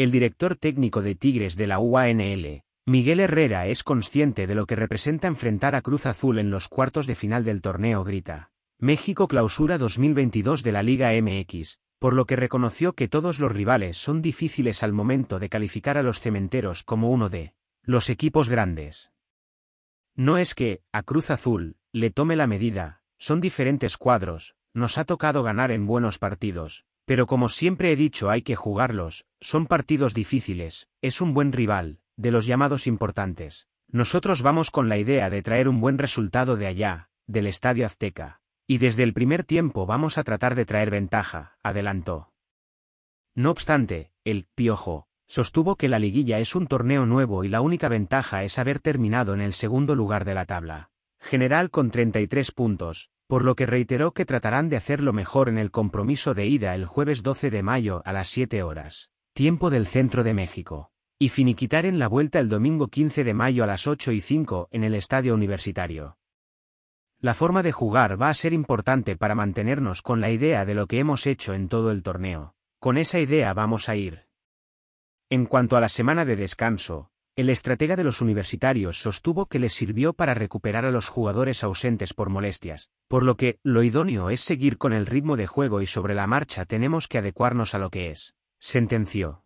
El director técnico de Tigres de la UANL, Miguel Herrera es consciente de lo que representa enfrentar a Cruz Azul en los cuartos de final del torneo Grita. México clausura 2022 de la Liga MX, por lo que reconoció que todos los rivales son difíciles al momento de calificar a los cementeros como uno de los equipos grandes. No es que, a Cruz Azul, le tome la medida, son diferentes cuadros, nos ha tocado ganar en buenos partidos, pero como siempre he dicho hay que jugarlos, son partidos difíciles, es un buen rival, de los llamados importantes. Nosotros vamos con la idea de traer un buen resultado de allá, del Estadio Azteca. Y desde el primer tiempo vamos a tratar de traer ventaja, adelantó. No obstante, el Piojo sostuvo que la liguilla es un torneo nuevo y la única ventaja es haber terminado en el segundo lugar de la tabla. General con 33 puntos, por lo que reiteró que tratarán de hacerlo mejor en el compromiso de ida el jueves 12 de mayo a las 7 horas, tiempo del centro de México, y finiquitar en la vuelta el domingo 15 de mayo a las 8 y 5 en el estadio universitario. La forma de jugar va a ser importante para mantenernos con la idea de lo que hemos hecho en todo el torneo. Con esa idea vamos a ir. En cuanto a la semana de descanso, el estratega de los universitarios sostuvo que les sirvió para recuperar a los jugadores ausentes por molestias, por lo que lo idóneo es seguir con el ritmo de juego y sobre la marcha tenemos que adecuarnos a lo que es, sentenció.